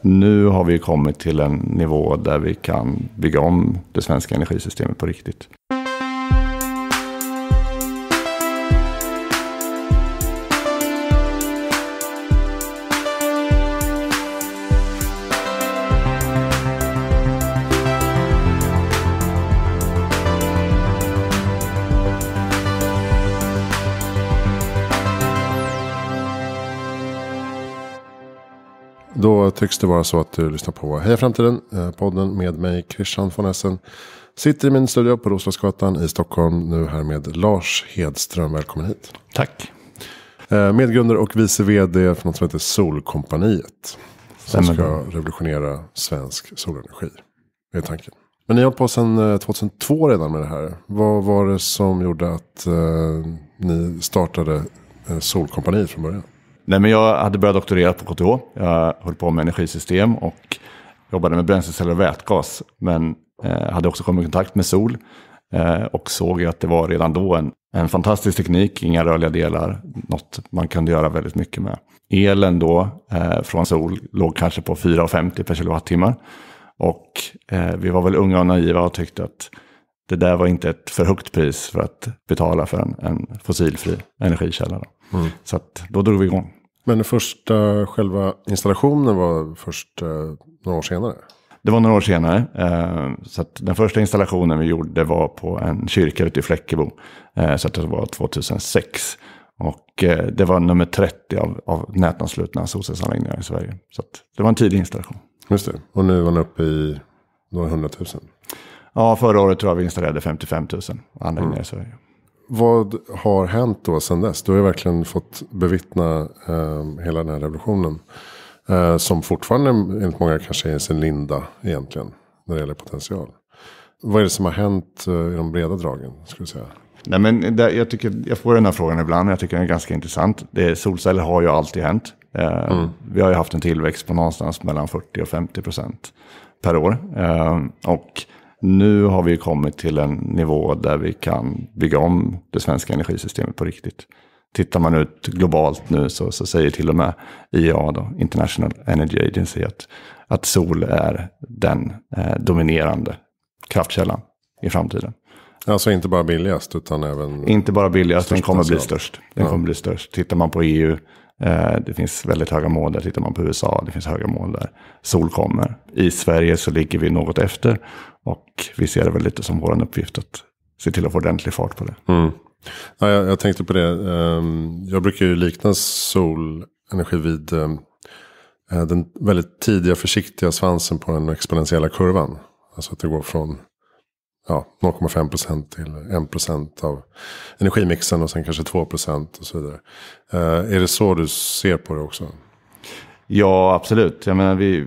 Nu har vi kommit till en nivå där vi kan bygga om det svenska energisystemet på riktigt. tycks det vara så att du lyssnar på Heja Framtiden. Eh, podden med mig Christian von Essen. Sitter i min studio på Roslagsgatan i Stockholm. Nu här med Lars Hedström. Välkommen hit. Tack. Eh, medgrundare och vice vd för något som heter Solkompaniet. Som ska revolutionera svensk solenergi. Det är tanken. Men ni har hållit på sedan 2002 eh, redan med det här. Vad var det som gjorde att ni startade Solkompaniet från början? Nej, men jag hade börjat doktorera på KTH. Jag höll på med energisystem och jobbade med bränsleceller och vätgas. Men eh, hade också kommit i kontakt med sol eh, och såg att det var redan då en, en fantastisk teknik, inga rörliga delar, något man kunde göra väldigt mycket med. Elen då eh, från sol låg kanske på 4,50 per kilowattimme. Och eh, vi var väl unga och naiva och tyckte att det där var inte ett för högt pris för att betala för en, en fossilfri energikälla. Då. Mm. Så att, då drog vi igång. Men första själva installationen var först eh, några år senare? Det var några år senare. Eh, så den första installationen vi gjorde var på en kyrka ute i Fläckebo. Eh, så det var 2006. Och eh, det var nummer 30 av, av nätanslutna solcellsanläggningar i Sverige. Så det var en tidig installation. Just det. Och nu var den uppe i några hundratusen? Ja, förra året tror jag vi installerade 55 000 anläggningar mm. i Sverige vad har hänt då sen dess? Du har ju verkligen fått bevittna eh, hela den här revolutionen. Eh, som fortfarande enligt många kanske är i sin linda egentligen. När det gäller potential. Vad är det som har hänt eh, i de breda dragen? Skulle säga? Nej, men det, jag, tycker, jag får den här frågan ibland. Jag tycker den är ganska intressant. Det, solceller har ju alltid hänt. Eh, mm. Vi har ju haft en tillväxt på någonstans mellan 40 och 50 procent per år. Eh, och nu har vi kommit till en nivå där vi kan bygga om det svenska energisystemet på riktigt. Tittar man ut globalt nu så, så säger till och med IEA, då, International Energy Agency, att, att sol är den eh, dominerande kraftkällan i framtiden. Alltså inte bara billigast utan även... Inte bara billigast, den kommer bli störst. Den ja. kommer bli störst. Tittar man på EU Eh, det finns väldigt höga mål där. Tittar man på USA, det finns höga mål där. Sol kommer. I Sverige så ligger vi något efter. Och vi ser det väl lite som vår uppgift att se till att få ordentlig fart på det. Mm. Ja, jag, jag, tänkte på det. Ehm, jag brukar ju likna solenergi vid ehm, eh, den väldigt tidiga försiktiga svansen på den exponentiella kurvan. Alltså att det går från ja, 0,5 procent till 1 procent av energimixen och sen kanske 2 procent och så vidare. Eh, är det så du ser på det också? Ja, absolut. Jag menar, vi,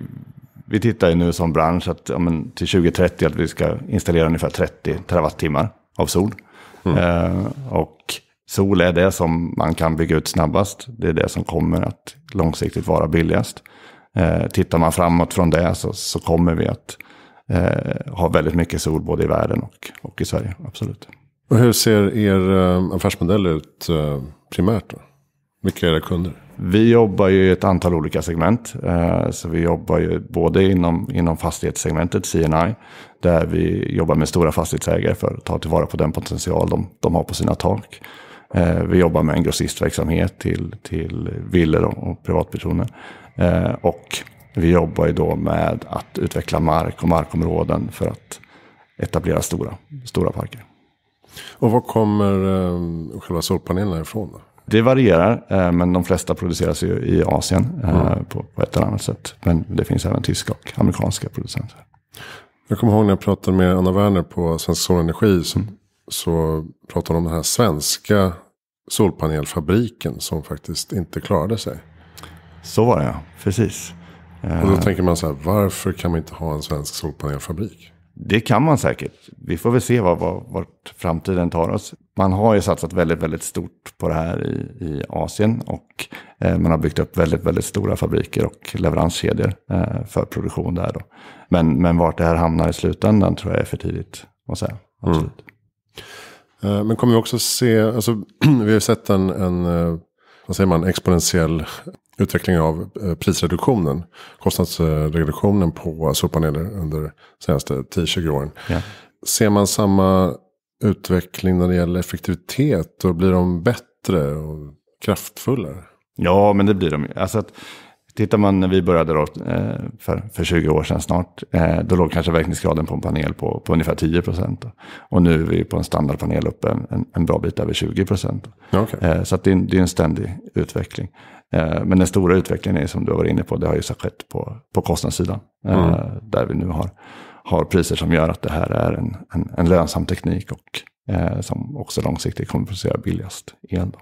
vi tittar ju nu som bransch att ja, men, till 2030 att vi ska installera ungefär 30 terawattimmar av sol. Mm. Eh, och sol är det som man kan bygga ut snabbast. Det är det som kommer att långsiktigt vara billigast. Eh, tittar man framåt från det så, så kommer vi att eh, har väldigt mycket sol både i världen och, och i Sverige. Absolut. Och hur ser er eh, affärsmodell ut eh, primärt? Då? Vilka är era kunder? Vi jobbar ju i ett antal olika segment. Eh, så vi jobbar ju både inom, inom fastighetssegmentet, CNI, där vi jobbar med stora fastighetsägare för att ta tillvara på den potential de, de har på sina tak. Eh, vi jobbar med en grossistverksamhet till, till villor och privatpersoner. Eh, och vi jobbar ju då med att utveckla mark och markområden för att etablera stora, stora parker. Och var kommer eh, själva solpanelerna ifrån? Då? Det varierar, eh, men de flesta produceras ju i Asien eh, mm. på, på ett eller annat sätt. Men det finns även tyska och amerikanska producenter. Jag kommer ihåg när jag pratade med Anna Werner på Svensk Solenergi. Så, mm. så pratade hon om den här svenska solpanelfabriken som faktiskt inte klarade sig. Så var det ja, precis. Och då eh. tänker man så här, varför kan man inte ha en svensk solpanelfabrik? Det kan man säkert. Vi får väl se vad, vad, vart framtiden tar oss. Man har ju satsat väldigt, väldigt stort på det här i, i Asien och eh, man har byggt upp väldigt, väldigt stora fabriker och leveranskedjor eh, för produktion där. Då. Men, men vart det här hamnar i slutändan tror jag är för tidigt att säga. Mm. Absolut. Mm. men kommer vi också se, alltså, vi har ju sett en, en eh, vad säger man, exponentiell utvecklingen av eh, prisreduktionen, kostnadsreduktionen på solpaneler under senaste 10-20 åren. Ja. Ser man samma utveckling när det gäller effektivitet och blir de bättre och kraftfullare? Ja, men det blir de. Alltså att Tittar man när vi började då, eh, för, för 20 år sedan snart, eh, då låg kanske verkningsgraden på en panel på, på ungefär 10 procent. Och nu är vi på en standardpanel uppe en, en, en bra bit över 20 procent. Okay. Eh, så det är, en, det, är en, ständig utveckling. Men den stora utvecklingen är, som du var inne på, det har ju skett på, på kostnadssidan. Mm. Där vi nu har, har priser som gör att det här är en, en, en lönsam teknik och som också långsiktigt kommer att producera billigast el. Då.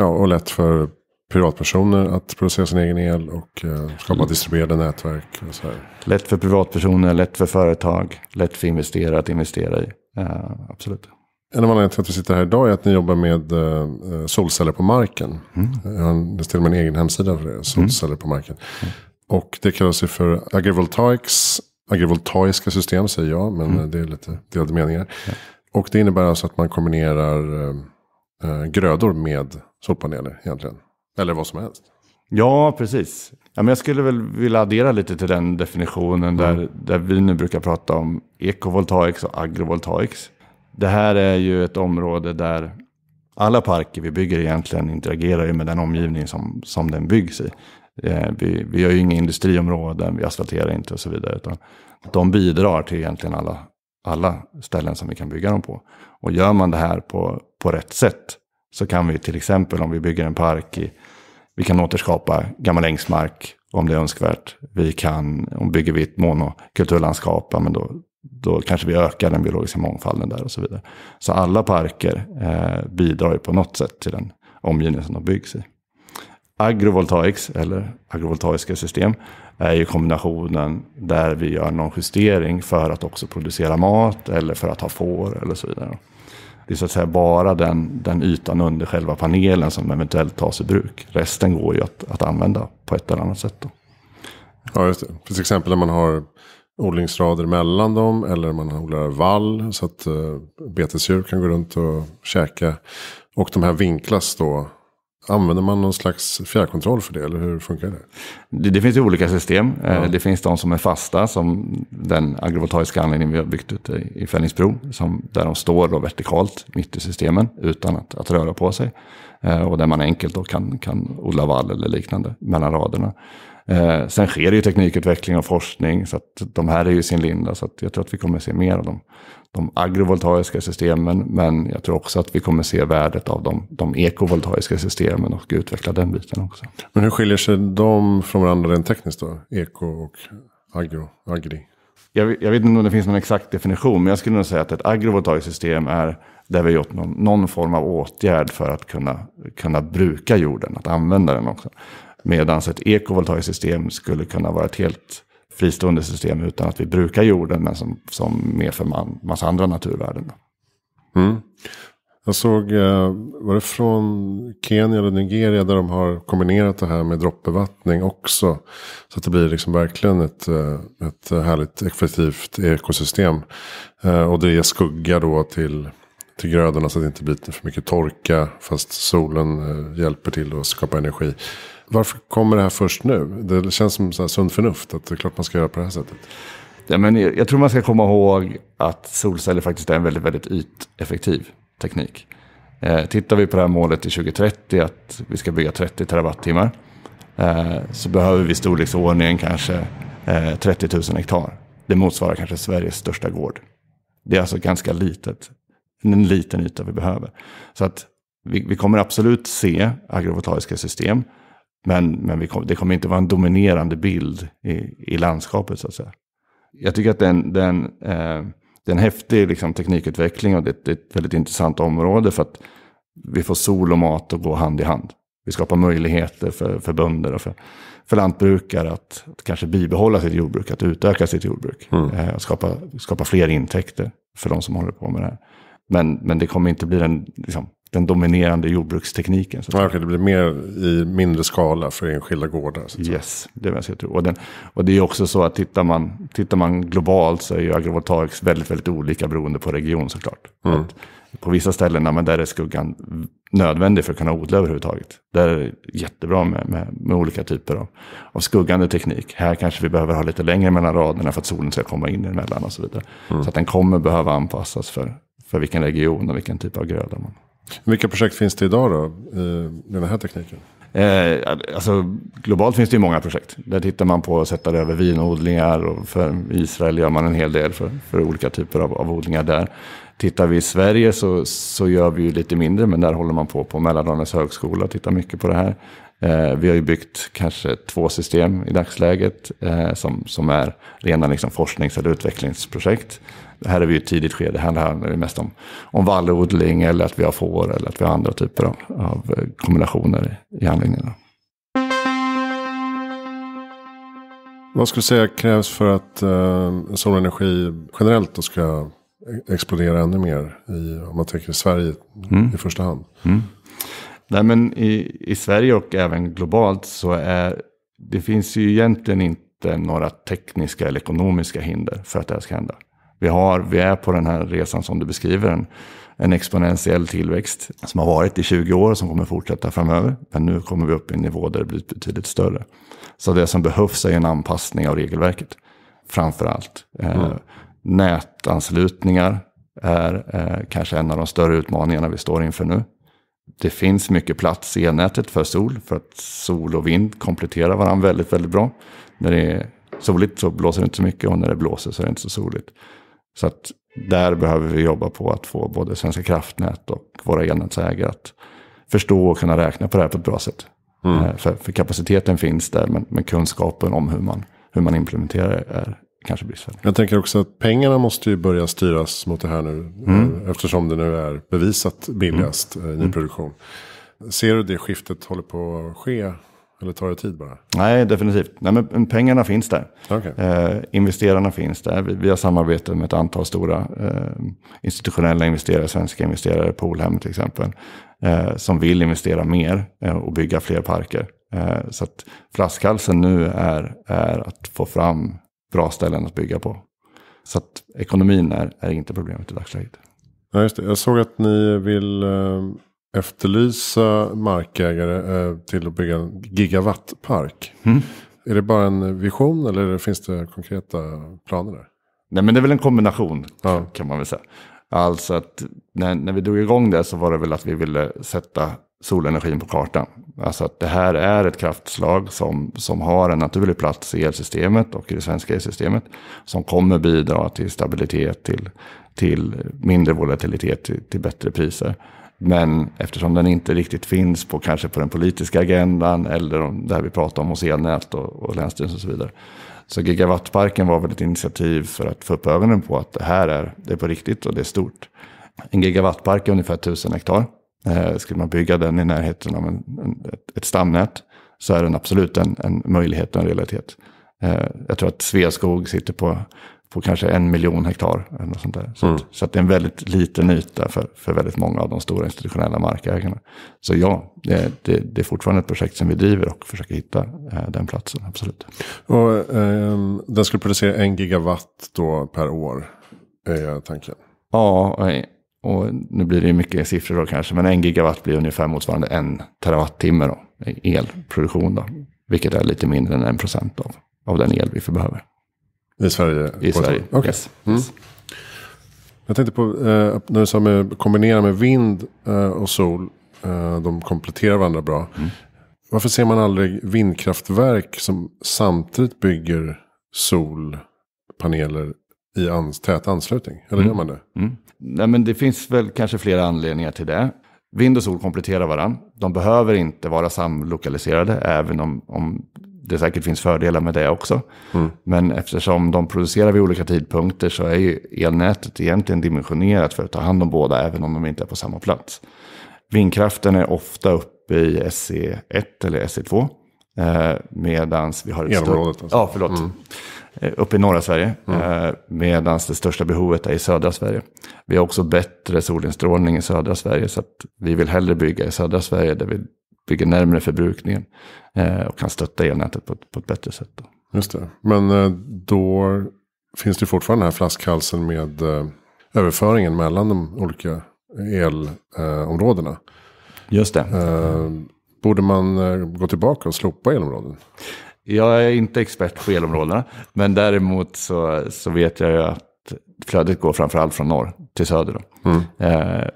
Ja, och lätt för privatpersoner att producera sin egen el och eh, skapa mm. distribuerade nätverk. Och så här. Lätt för privatpersoner, lätt för företag, lätt för investerare att investera i. Uh, absolut. En av anledningarna till att vi sitter här idag är att ni jobbar med eh, solceller på marken. Mm. Jag har till och med en egen hemsida för det, mm. solceller mm. på marken. Mm. Och det kallas ju för agrivoltaics, agrivoltaiska system säger jag, men mm. det är lite delade meningar. Ja. Och det innebär alltså att man kombinerar grödor med solpaneler egentligen. Eller vad som helst. Ja, precis. Ja, men jag skulle väl vilja addera lite till den definitionen där, mm. där vi nu brukar prata om ekovoltaics och agrovoltaics. Det här är ju ett område där alla parker vi bygger egentligen interagerar med den omgivning som, som den byggs i. Eh, vi, vi gör ju inga industriområden, vi asfalterar inte och så vidare. Utan de bidrar till egentligen alla, alla ställen som vi kan bygga dem på. Och gör man det här på, på rätt sätt så kan vi till exempel om vi bygger en park, i, vi kan återskapa gammal ängsmark om det är önskvärt. Vi kan, om bygger vi ett monokulturlandskap, ja, men då, då kanske vi ökar den biologiska mångfalden där och så vidare. Så alla parker eh, bidrar ju på något sätt till den omgivning som de byggs i. Agrovoltaics, eller agrovoltaiska system, är ju kombinationen där vi gör någon justering för att också producera mat eller för att ha får eller så vidare. Det är så att säga bara den, den ytan under själva panelen som eventuellt tas i bruk. Resten går ju att, att använda på ett eller annat sätt. Då. Ja, just det. Till exempel när man har odlingsrader mellan dem eller man odlar vall så att uh, betesdjur kan gå runt och käka. Och de här vinklas då Använder man någon slags fjärrkontroll för det eller hur funkar det? Det, det finns ju olika system. Eh, ja. Det finns de som är fasta som den agrovoltaiska anläggning vi har byggt ut i Fällingsbro. Som, där de står då vertikalt mitt i systemen utan att, att röra på sig. Eh, och där man enkelt då kan, kan odla vall eller liknande mellan raderna. Eh, sen sker det ju teknikutveckling och forskning, så att de här är ju sin linda. Så att jag tror att vi kommer se mer av dem. De agrovoltaiska systemen, men jag tror också att vi kommer se värdet av de, de ekovoltaiska systemen och utveckla den biten också. Men hur skiljer sig de från varandra rent tekniskt då? Eko och agro, agri? Jag, jag, vet inte om det finns någon exakt definition, men jag skulle nog säga att ett agrovoltaiskt system är där vi har gjort någon, någon, form av åtgärd för att kunna, kunna bruka jorden, att använda den också. Medan ett ekovoltaiskt system skulle kunna vara ett helt fristående system utan att vi brukar jorden men som, som medför en massa andra naturvärden. Mm. Jag såg, eh, var det från Kenya eller Nigeria där de har kombinerat det här med droppbevattning också. Så att det blir liksom verkligen ett, eh, ett härligt effektivt ekosystem. Eh, och det ger skugga då till till grödorna så att det inte blir för mycket torka. Fast solen eh, hjälper till att skapa energi. Varför kommer det här först nu? Det känns som så sund förnuft att det är klart man ska göra på det här sättet. Ja, men jag tror man ska komma ihåg att solceller faktiskt är en väldigt, väldigt yteffektiv teknik. Eh, tittar vi på det här målet till 2030 att vi ska bygga 30 terawattimmar eh, så behöver vi storleksordningen kanske eh, 30 000 hektar. Det motsvarar kanske Sveriges största gård. Det är alltså ganska litet en liten yta vi behöver. Så att vi, vi kommer absolut se agrovoltaiska system, men, men kom, det kommer inte vara en dominerande bild i, i, landskapet så att säga. Jag tycker att den, den, eh, det är en häftig liksom, teknikutveckling och det, det, är ett väldigt intressant område för att vi får sol och mat att gå hand i hand. Vi skapar möjligheter för, för bönder och för, för lantbrukare att, att kanske bibehålla sitt jordbruk, att utöka sitt jordbruk. Mm. Eh, skapa, skapa fler intäkter för de som håller på med det här. Men, men det kommer inte bli den, liksom, den dominerande jordbrukstekniken. Så okay, det blir mer i mindre skala för enskilda gårdar. Så yes, det är vad jag ska tro. Och, den, och det är också så att tittar man, tittar man globalt så är ju agrovoltaics väldigt, väldigt olika beroende på region såklart. Mm. Att på vissa ställen men där är skuggan nödvändig för att kunna odla överhuvudtaget. Där är det jättebra med, med, med olika typer av, av, skuggande teknik. Här kanske vi behöver ha lite längre mellan raderna för att solen ska komma in emellan och så vidare. Mm. Så att den kommer behöva anpassas för för vilken region och vilken typ av gröda man. Vilka projekt finns det idag då eh, med den här tekniken? Eh, alltså, globalt finns det ju många projekt. Där tittar man på att sätta det över vinodlingar. Och för Israel gör man en hel del för, för olika typer av, av odlingar där. Tittar vi i Sverige så, så gör vi ju lite mindre, men där håller man på på Mälardalens högskola och tittar mycket på det här. Eh, vi har ju byggt kanske två system i dagsläget eh, som, som är rena liksom forsknings eller utvecklingsprojekt här är vi i ett tidigt skede, här handlar det mest om, om vallodling eller att vi har får eller att vi har andra typer av, av eh, kombinationer i anläggningarna. Vad skulle du säga krävs för att eh, solenergi generellt då ska explodera ännu mer? I, om man tänker Sverige mm. i första hand. Mm. Nej, men i, i Sverige och även globalt så är det finns ju egentligen inte några tekniska eller ekonomiska hinder för att det här ska hända. Vi, har, vi är på den här resan som du beskriver, en, en exponentiell tillväxt som har varit i 20 år och som kommer fortsätta framöver. Men nu kommer vi upp i en nivå där det blir betydligt större. Så det som behövs är en anpassning av regelverket, framför allt. Eh, mm. nätanslutningar är eh, kanske en av de större utmaningarna vi står inför nu. Det finns mycket plats i elnätet för sol, för att sol och vind kompletterar varandra väldigt, väldigt bra. När det är soligt så blåser det inte så mycket och när det blåser så är det inte så soligt. Så att där behöver vi jobba på att få både Svenska kraftnät och våra elnätsägare att förstå och kunna räkna på det här på ett bra sätt. Mm. Eh, för, för, kapaciteten finns där, men, men, kunskapen om hur man, hur man implementerar är kanske bristfällig. Jag tänker också att pengarna måste ju börja styras mot det här nu. Mm. Eh, eftersom det nu är bevisat billigast mm. Eh, nyproduktion. Ser du det skiftet håller på att ske eller tar det tid bara? Nej, definitivt. Nej, men pengarna finns där. Okay. Eh, investerarna finns där. Vi, vi har samarbetat med ett antal stora eh, institutionella investerare, svenska investerare, Polhem till exempel, eh, som vill investera mer eh, och bygga fler parker. Eh, så att flaskhalsen nu är, är att få fram bra ställen att bygga på. Så att ekonomin är, är inte problemet i dagsläget. Ja, just det. Jag såg att ni vill eh, efterlysa markägare eh, till att bygga en gigawattpark. Mm. Är det bara en vision eller finns det konkreta planer där? Nej men det är väl en kombination ja. kan man väl säga. Alltså att när, när vi drog igång det så var det väl att vi ville sätta solenergin på kartan. Alltså att det här är ett kraftslag som, som har en naturlig plats i elsystemet och i det svenska elsystemet. Som kommer bidra till stabilitet, till, till mindre volatilitet, till, till bättre priser. Men eftersom den inte riktigt finns på kanske på den politiska agendan eller där vi pratar om hos elnät och, och länsstyrelsen och så vidare. Så gigawattparken var väl ett initiativ för att få upp ögonen på att det här är, det är på riktigt och det är stort. En gigawattpark är ungefär 1000 hektar. Eh, skulle man bygga den i närheten av en, en, ett stamnät så är den absolut en, en möjlighet och en realitet. Eh, jag tror att Sveaskog sitter på på kanske en miljon hektar. Eller sånt där. Så, mm. att, så att det är en väldigt liten yta för, för väldigt många av de stora institutionella markägarna. Så ja, det, det, det är fortfarande ett projekt som vi driver och försöker hitta eh, den platsen, absolut. Och, eh, den skulle producera en gigawatt då per år, är tanken. Ja, och nu blir det ju mycket siffror då kanske, men en gigawatt blir ungefär motsvarande en terawattimme då, elproduktion då, vilket är lite mindre än en procent av, av den el vi behöver. I Sverige? I Sverige, okay. yes. Mm. Jag tänkte på eh, när du sa med kombinera med vind eh, och sol. Eh, de kompletterar varandra bra. Mm. Varför ser man aldrig vindkraftverk som samtidigt bygger solpaneler i ans tät anslutning? Eller mm. gör man det? Mm. Nej, men det finns väl kanske flera anledningar till det. Vind och sol kompletterar varandra. De behöver inte vara samlokaliserade, även om, om det säkert finns fördelar med det också. Mm. Men eftersom de producerar vid olika tidpunkter så är ju elnätet egentligen dimensionerat för att ta hand om båda, även om de inte är på samma plats. Vindkraften är ofta uppe i SE1 eller SE2. Eh, Medan vi har... Elområdet alltså. Ja, förlåt. Mm. Eh, uppe i norra Sverige. Mm. Eh, Medan det största behovet är i södra Sverige. Vi har också bättre solinstrålning i södra Sverige. Så att vi vill hellre bygga i södra Sverige där vi bygga närmare förbrukningen eh, och kan stötta elnätet på ett, på ett bättre sätt. Då. Just det. Men eh, då finns det fortfarande den här flaskhalsen med eh, överföringen mellan de olika elområdena. Just det. Borde man gå tillbaka och slopa elområden? Jag är inte expert på elområdena, men däremot så, så vet jag ju att flödet går framförallt från norr till söder. Mm.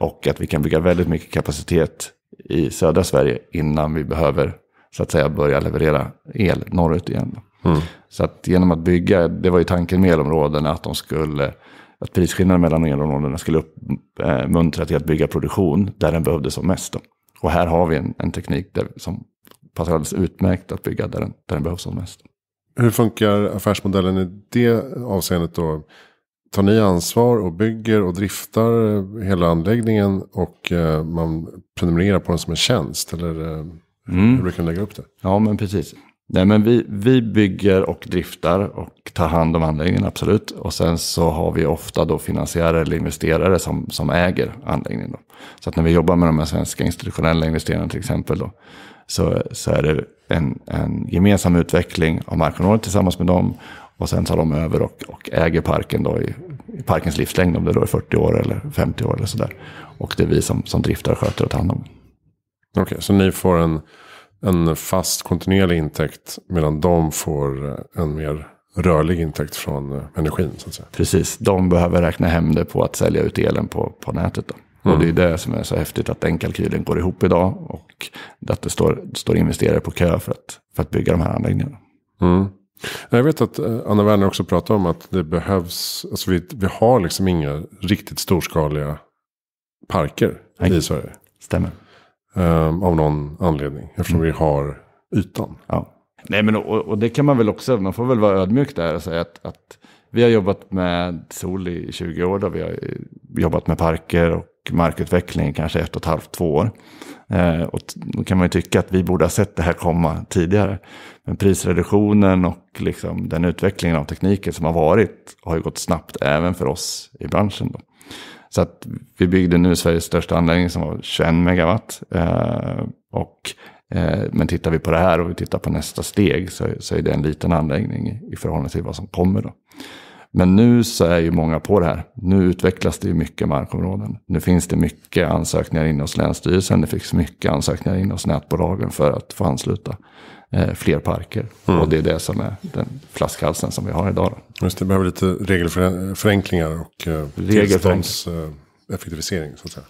och att vi kan bygga väldigt mycket kapacitet i södra Sverige innan vi behöver så att säga börja leverera el norrut igen. Mm. Så att genom att bygga, det var ju tanken med elområdena att de skulle att prisskillnaden mellan elområdena skulle uppmuntra eh, till att bygga produktion där den behövdes som mest. Då. Och här har vi en, en teknik där, som passar alldeles utmärkt att bygga där den, där den behövs som mest. Hur funkar affärsmodellen i det avseendet då? tar ni ansvar och bygger och driftar eh, hela anläggningen och eh, man prenumererar på den som en tjänst? Eller eh, mm. hur brukar ni lägga upp det? Ja, men precis. Nej, men vi, vi bygger och driftar och tar hand om anläggningen, absolut. Och sen så har vi ofta då finansiärer eller investerare som, som äger anläggningen. Då. Så att när vi jobbar med de här svenska institutionella investerarna till exempel då, så, så är det en, en gemensam utveckling av markområdet tillsammans med dem och sen tar de över och, och äger parken då i, i, parkens livslängd, om det då är 40 år eller 50 år eller sådär. Och det är vi som, som driftar, sköter och tar hand om. Okej, okay, så ni får en, en fast kontinuerlig intäkt medan de får en mer rörlig intäkt från eh, energin. Så att säga. Precis, de behöver räkna hem det på att sälja ut elen på, på nätet. Då. Mm. Och det är det som är så häftigt att den kalkylen går ihop idag och att det står, står investerare på kö för att, för att bygga de här anläggningarna. Mm. Jag vet att eh, Anna Werner också pratar om att det behövs, alltså vi, vi har liksom inga riktigt storskaliga parker Nej. i Sverige. Stämmer. Um, av någon anledning, eftersom mm. vi har ytan. Ja. Nej, men och, och, det kan man väl också, man får väl vara ödmjuk där och säga att, att vi har jobbat med sol i 20 år. Då. Vi har eh, jobbat med parker och markutveckling kanske ett och ett halvt, två år. Eh, och då kan man ju tycka att vi borde ha sett det här komma tidigare. Men prisreduktionen och liksom den utvecklingen av tekniken som har varit har ju gått snabbt även för oss i branschen. Då. Så att vi byggde nu Sveriges största anläggning som var 21 megawatt. Eh, och, eh, men tittar vi på det här och vi tittar på nästa steg så, så är det en liten anläggning i, i förhållande till vad som kommer. Då. Men nu så är ju många på det här. Nu utvecklas det ju mycket markområden. Nu finns det mycket ansökningar inne hos Länsstyrelsen. Det finns mycket ansökningar inne hos nätbolagen för att få ansluta eh, fler parker. Mm. Och det är det som är den flaskhalsen som vi har idag. Då. Just det, behöver lite regelförenklingar och eh, tillståndseffektivisering. Så att säga.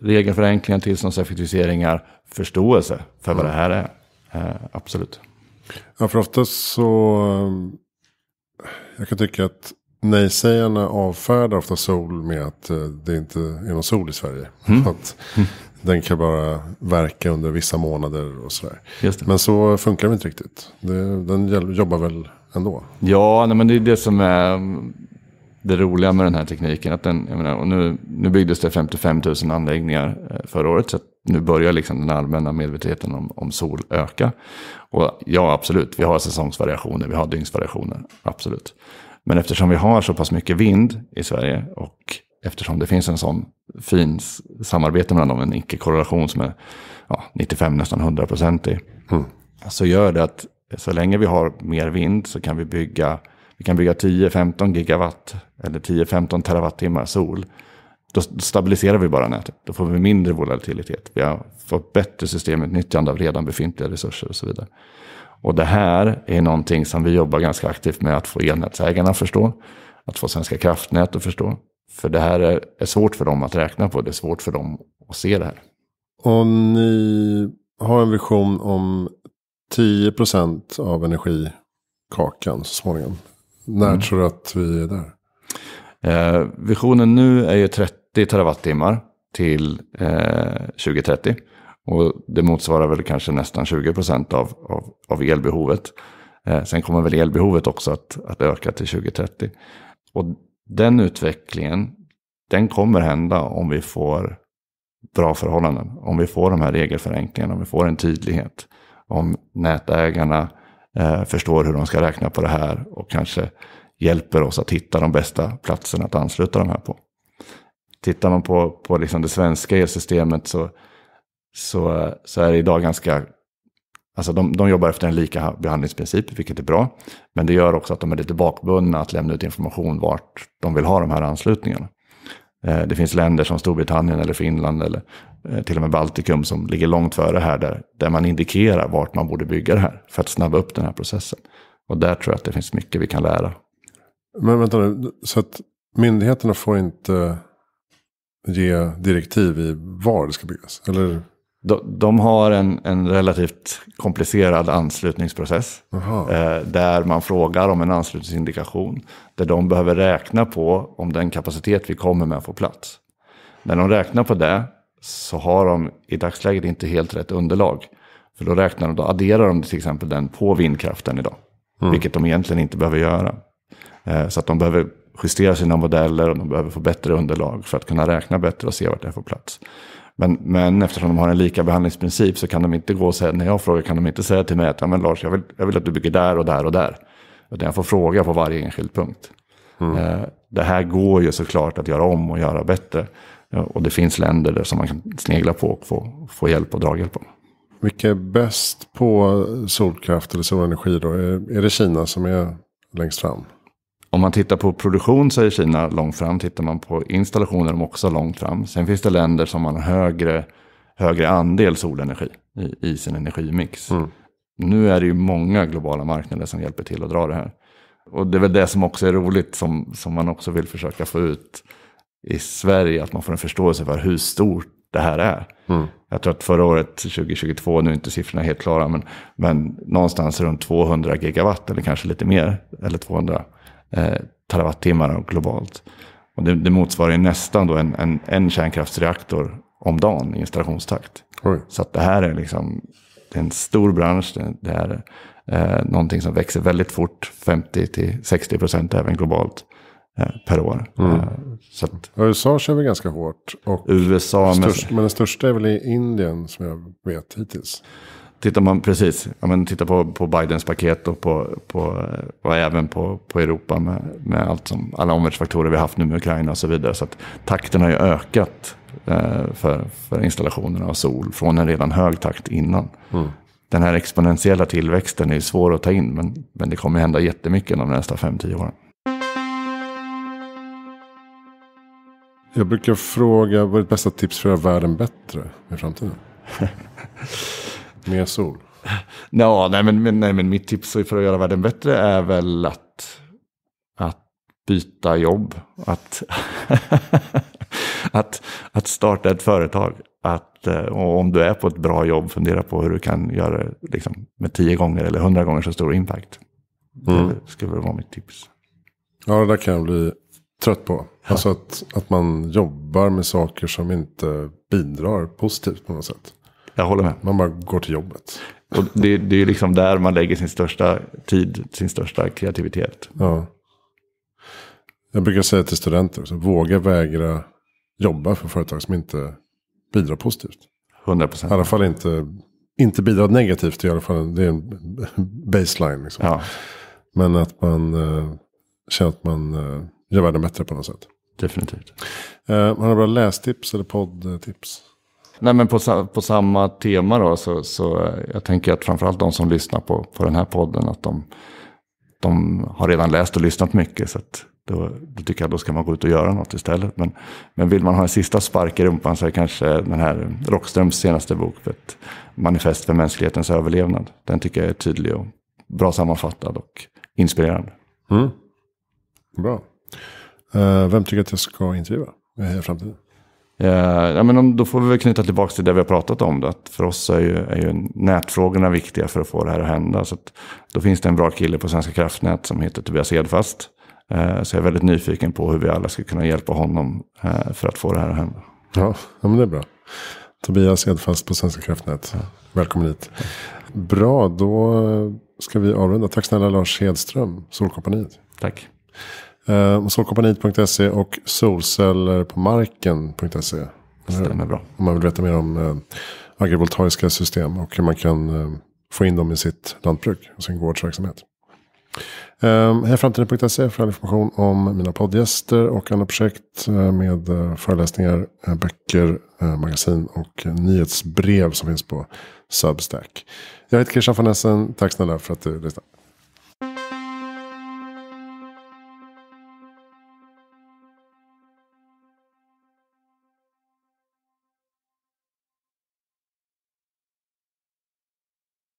Regelförenklingar, tillståndseffektiviseringar, förståelse för vad mm. det här är. Eh, absolut. Ja, för ofta så eh, jag kan tycka att nej-sägarna avfärdar ofta sol med att eh, det inte är någon sol i Sverige. Mm. Att den kan bara verka under vissa månader och sådär. Men så funkar det inte riktigt. den jobbar väl ändå? Ja, nej, men det är det som är det roliga med den här tekniken. Att den, menar, och nu, nu byggdes det 55 000 anläggningar eh, förra året. Så nu börjar liksom den allmänna medvetenheten om, om, sol öka. Och ja, absolut, vi har säsongsvariationer, vi har dygnsvariationer, absolut. Men eftersom vi har så pass mycket vind i Sverige och eftersom det finns en sån fin samarbete mellan dem, en icke-korrelation som är ja, 95 nästan 100 procent i, mm. så gör det att så länge vi har mer vind så kan vi bygga, vi kan bygga 10-15 gigawatt eller 10-15 terawattimmar sol. Då stabiliserar vi bara nätet, då får vi mindre volatilitet. Vi har fått bättre systemutnyttjande av redan befintliga resurser och så vidare. Och det här är någonting som vi jobbar ganska aktivt med att få elnätsägarna att förstå. Att få Svenska kraftnät att förstå. För det här är, är svårt för dem att räkna på. Det är svårt för dem att se det här. Och ni har en vision om 10 av energikakan så småningom. När mm. tror du att vi är där? Eh, visionen nu är ju 30 terawattimmar till eh, 2030. Och det motsvarar väl kanske nästan 20 procent av, av, av, elbehovet. Eh, sen kommer väl elbehovet också att, att öka till 2030. Och den utvecklingen, den kommer hända om vi får bra förhållanden. Om vi får de här regelförenklingarna, om vi får en tydlighet. Om nätägarna eh, förstår hur de ska räkna på det här och kanske hjälper oss att hitta de bästa platserna att ansluta de här på. Tittar man på, på liksom det svenska elsystemet så så, så är det idag ganska... Alltså de, de jobbar efter en lika behandlingsprincip, vilket är bra. Men det gör också att de är lite bakbundna att lämna ut information vart de vill ha de här anslutningarna. Eh, det finns länder som Storbritannien eller Finland eller eh, till och med Baltikum som ligger långt före här där, där man indikerar vart man borde bygga det här för att snabba upp den här processen. Och där tror jag att det finns mycket vi kan lära. Men vänta nu, så att myndigheterna får inte ge direktiv i var det ska byggas? Eller? de, har en, en, relativt komplicerad anslutningsprocess. Eh, där man frågar om en anslutningsindikation. Där de behöver räkna på om den kapacitet vi kommer med får plats. När de räknar på det så har de i dagsläget inte helt rätt underlag. För då räknar de, då adderar de till exempel den på vindkraften idag. Mm. Vilket de egentligen inte behöver göra. Eh, så att de behöver justera sina modeller och de behöver få bättre underlag för att kunna räkna bättre och se vart det får plats. Men, men eftersom de har en lika behandlingsprincip så kan de inte gå och säga, när jag frågar kan de inte säga till mig att men Lars, jag vill, jag vill att du bygger där och där och där. Utan jag får fråga på varje enskild punkt. Mm. Eh, det här går ju såklart att göra om och göra bättre. Och det finns länder där som man kan snegla på och få, få hjälp och draghjälp av. Vilka är bäst på solkraft eller solenergi då? Är, är det Kina som är längst fram? Om man tittar på produktion så är Kina långt fram. Tittar man på installationer är de också långt fram. Sen finns det länder som har högre, högre andel solenergi i, i sin energimix. Mm. Nu är det ju många globala marknader som hjälper till att dra det här. Och det är väl det som också är roligt som, som man också vill försöka få ut i Sverige. Att man får en förståelse för hur stort det här är. Mm. Jag tror att förra året, 2022, nu är inte siffrorna helt klara, men, men någonstans runt 200 gigawatt eller kanske lite mer, eller 200 eh, terawattimmar globalt. Och det, det motsvarar nästan då en, en, en, kärnkraftsreaktor om dagen i installationstakt. Oj. Så att det här är liksom det är en stor bransch. Det, det är eh, någonting som växer väldigt fort, 50 60 procent även globalt eh, per år. Mm. Eh, så att, USA kör vi ganska hårt. Och USA störst, men den största är väl i Indien som jag vet hittills. Tittar man precis, ja, men tittar på, på Bidens paket och, på, på, och även på, på Europa med, med allt som, alla omvärldsfaktorer vi haft nu med Ukraina och så vidare. Så att takten har ju ökat eh, för, för installationerna av sol från en redan hög takt innan. Mm. Den här exponentiella tillväxten är svår att ta in men, men det kommer hända jättemycket de nästa 5-10 åren. Jag brukar fråga vad är ditt bästa tips för att göra världen bättre i framtiden? Mer sol? Nå, nej, men, nej, men mitt tips för att göra världen bättre är väl att, att byta jobb. Att, att, att starta ett företag. Att, eh, och om du är på ett bra jobb, fundera på hur du kan göra det liksom, med tio gånger eller hundra gånger så stor impact. Mm. Det skulle vara mitt tips. Ja, det där kan jag bli trött på. Alltså att, att man jobbar med saker som inte bidrar positivt på något sätt. Jag håller med. Man bara går till jobbet. Och det, det är liksom där man lägger sin största tid, sin största kreativitet. Ja. Jag brukar säga till studenter också, våga vägra jobba för företag som inte bidrar positivt. 100 procent. I alla fall inte, inte bidrar negativt, i alla fall det är en baseline. Liksom. Ja. Men att man äh, känner att man äh, gör världen bättre på något sätt. Definitivt. Eh, äh, har några lästips eller poddtips? Nej, men på, på samma tema då, så, så jag tänker att framförallt de som lyssnar på, på den här podden, att de, de har redan läst och lyssnat mycket. Så att då, då tycker jag att då ska man gå ut och göra något istället. Men, men vill man ha en sista spark i rumpan så är kanske den här Rockströms senaste bok, ett manifest för mänsklighetens överlevnad. Den tycker jag är tydlig och bra sammanfattad och inspirerande. Mm. Bra. Uh, vem tycker att jag ska intervjua i framtiden? Eh, ja, men då får vi väl knyta tillbaka till det vi har pratat om. Då, att för oss är ju, är ju nätfrågorna viktiga för att få det här att hända. Så att, då finns det en bra kille på Svenska kraftnät som heter Tobias Edfast. Eh, så jag är väldigt nyfiken på hur vi alla ska kunna hjälpa honom eh, för att få det här att hända. Ja, ja men det är bra. Tobias Edfast på Svenska kraftnät. Välkommen hit. Bra, då ska vi avrunda. Tack snälla Lars Hedström, Solkompaniet. Tack. Eh, Solkompaniet.se och solcellerpåmarken.se. Stämmer bra. Om man vill veta mer om eh, agrivoltaiska system och hur man kan eh, få in dem i sitt lantbruk och sin gårdsverksamhet. Eh, Hejaframtiden.se för all information om mina poddgäster och andra projekt eh, med eh, föreläsningar, eh, böcker, magasin och nyhetsbrev som finns på Substack. Jag heter Christian von Essen. Tack snälla för att du lyssnade.